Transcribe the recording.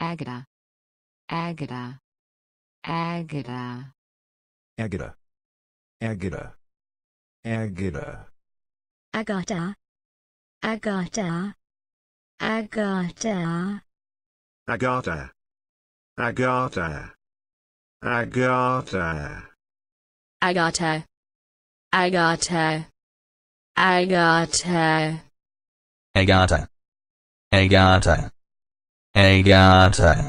Agata. Agata. Agata. Agata. Agata. Agata. Agata. Agata. Agata. Agata. Agata. Agata. Agata. Agata. Agata. Agata. Agata. Agata